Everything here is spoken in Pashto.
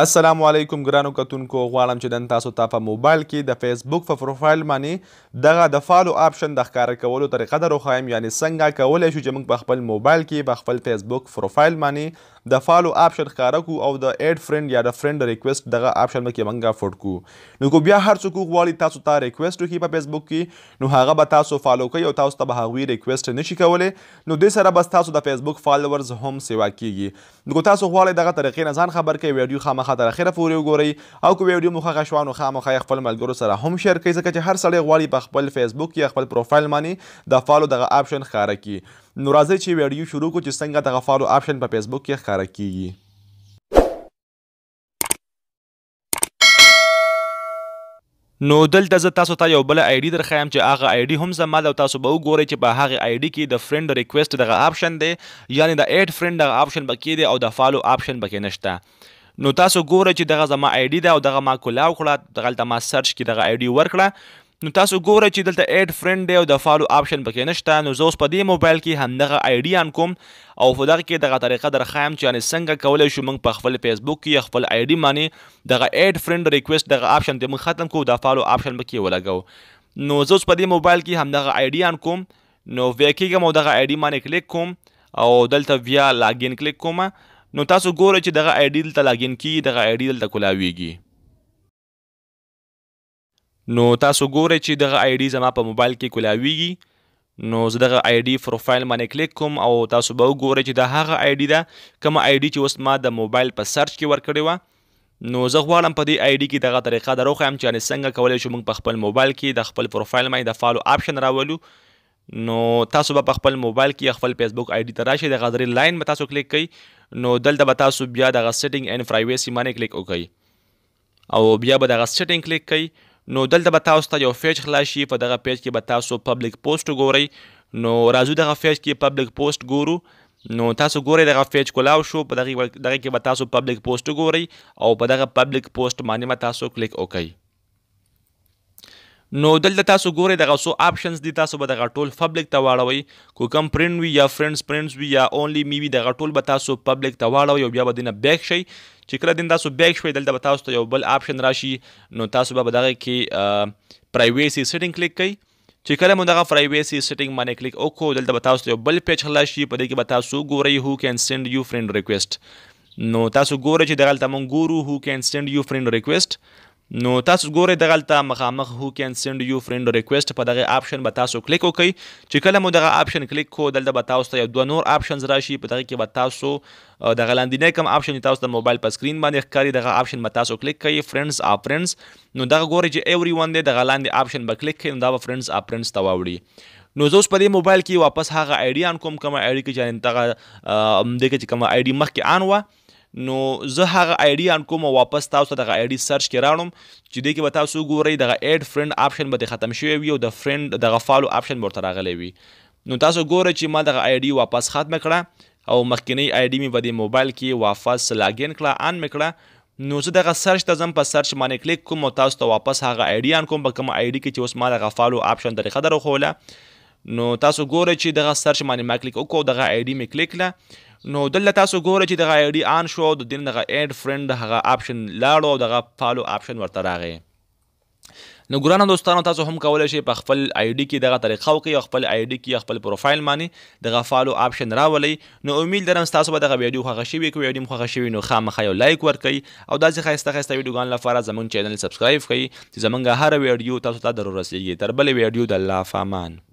السلام علیکم ګرانو کتونکو غواړم چې نن تاسو ته په موبایل کې د فیسبوک په پروفایل باندې دغه د فالو آپشن د ښکاره کولو طریقه در وښایم یعنې څنګه کولی شو چې موږ په خپل موبایل کې په خپل فیسبوک پروفایل باندې د فالو آپشن ښکاره کو او د اډ فرند یا د فرند ریکوست دغه آپشن کې موږ افورد کو نو کو بیا هر څوک غواړي تاسو ته ریکوست وکړي په فیسبوک کې نو هغه به تاسو فالو کوي او تاسو ته به هغوی ریکوست نشي کولی نو دې سره بس تاسو د فیسبوک فالوورز هم سیوا کیږي نو کو تاسو غواړي دغه طریقې نه ځان خبر کړئ ویډیو خامخا تر اخره پورې وګورئ او کو ویډیو مو خوښه شوه نو خامخا خپل ملګرو سره هم شیر کړئ ځکه چې هر سړی غواړي په خپل فیسبوک یا خپل پروفایل باندې د فالو دغه آپشن ښکاره کړي نو راځئ چې ویډیو شروع کړو چې څنګه دغه فالو آپشن په فیسبوک کې ښکاره کیږي نو دلته زه تاسو ته یو بل آی ډی درخوایم چې هغه آی ډی هم زما ده او تاسو به وګورئ چې په هغه آی ډی کې د فرند ریکوست دغه آپشن دی یعنی د اډ فرند دغه آپشن پکې دی او د فالو آپشن پکې نشته نو تاسو ګورئ چې دغه زما آی ډی ده او دغه ما کولاو کړه دغلته ما سرچ کې دغه آی ډی ورکړه نو تاسو ګوره چې دلته اډ فرند دی او د فالو آپشن پکې نشته نو زه اوس په دې موبایل کې همدغه آیډي ان کوم او په دغه کې دغه طریقه درخوایم چې یعنی څنګه کولی شو موږ په خپل فیسبوک کې خپل آیډي باندې دغه اډ فرند ریکوست دغه آپشن دی موږ ختم کوو د فالو آپشن پکې ولګو نو زه اوس په دې موبایل کې همدغه آیډي ان کوم نو بیا کېږم او دغه آیډي باندې کلیک کوم او دلته بیا لاګین کلیک کوم نو تاسو ګوره چې دغه آیډي دلته لاګین کیږي دغه آیډي دلته کولاویږي نو تاسو ګورئ چې دغه آی ډي زما په موبایل کې کولاویږي نو زه دغه آی ډي پروفایل باندې کلیک کوم او تاسو به وګورئ چې دا هغه آی ډي ده کوم آی ډي چې اوس ما د موبایل په سرچ کې ورکړې وه نو زه غواړم په دې آی ډي کې دغه طریقه دروخم چې څنګه کولی شو موږ په خپل موبایل کې د خپل پروفایل باندې د فالو آپشن راولو نو تاسو به په خپل موبایل کې خپل فیسبوک آی ډي ته راشئ د غذری لاین به تاسو کلیک کړئ نو دلته به تاسو بیا دغه سیټینګ اینڈ پرایویسي باندې کلیک وکړئ او بیا به دغه سیټینګ کلیک کړئ نو دلته به تاسو ته یو پیج خلاص شي په دغه پیج کې به تاسو پبلک پوسټ وګورئ نو راځو دغه پیج کې پبلک پوسټ ګورو نو تاسو ګورئ دغه پیج کولاو شو په دغه دغه کې به تاسو پبلک پوسټ وګورئ او په دغه پبلک پوسټ باندې تاسو کلیک وکړئ نو دلته تاسو ګورئ دغه سو آپشنز دي تاسو به دغه ټول پبلک ته واړوي کو کم پرنټ وي یا فرندز پرنټز وي یا اونلی می وي دغه ټول به تاسو پبلک ته واړوي او بیا به دینه بیک شي چې کله دین تاسو بیک شوي دلته به تاسو ته یو بل آپشن راشي نو تاسو به دغه کې پرایویسي سیټینګ کلیک کړئ چې کله مو دغه پرایویسي سیټینګ باندې کلیک وکړو دلته به تاسو یو بل پیج خلاص شي په دې کې به تاسو ګورئ هو کین سند یو فرند ریکوېست نو تاسو ګورئ چې دغه تاسو مونږ ګورو هو کین سند یو فرند ریکوېست نو تاسو ګورئ دغلته مخامخ هو کین سند یو فرند ریکوست په دغه آپشن به تاسو کلیک وکړئ چې کله مو دغه آپشن کلیک کو دلته به تاسو ته یو دوه نور آپشنز راشي په دغه کې به تاسو دغه لاندې کوم آپشن تاسو د موبایل په سکرین باندې ښکاري دغه آپشن به تاسو کلیک کړئ فرندز آ فرندز نو دغه ګورئ چې ایوري ون دی دغه لاندې آپشن به کلیک کړئ نو دا به فرندز آ فرندز ته واوړي نو زه اوس په دې موبایل کې واپس هغه آی ډي ان کوم کومه آی ډي کې چې دغه دغه چې کومه آی ډي مخکې ان وه نو زه هغه آیډي ان کوم واپس تاسو ته دغه آیډي سرچ کې راړم چې دې کې به تاسو ګورئ دغه اډ فرند آپشن به ختم شوی وي او د فرند دغه فالو آپشن ورته راغلی وي نو تاسو ګورئ چې ما دغه آیډي واپس ختم کړه او مخکنی آیډي می په دې موبایل کې واپس لاګین کړه ان میکړه نو زه دغه سرچ ته ځم په سرچ باندې کلیک کوم او تاسو ته واپس هغه آیډي ان کوم په کوم آیډي کې چې اوس ما دغه فالو آپشن طریقه درو خوله نو تاسو ګورئ چې دغه سرچ باندې ما کلیک وکړو دغه آیډي می کلیک کړه نو دلته تاسو ګوره چې دغه ایډي آن شو د دین دغه اډ فرند هغه آپشن لاړو دغه فالو آپشن ورته راغی نو ګرانو دوستانو تاسو هم کولای شئ په خپل آی ډی کې دغه طریقه وکړئ خپل آی ډی کې خپل پروفایل باندې دغه فالو آپشن راولئ نو امید لرم تاسو به دغه ویډیو خوښه شوي کوي ویډیو خوښه شوي نو خامخا یو لایک ورکړئ او داسې ښایسته ښایسته ویډیوګان لپاره زموږ چینل سبسکرایب کړئ چې زموږ هر ویډیو تاسو ته ضرور رسیږي تر بلې ویډیو د الله فامان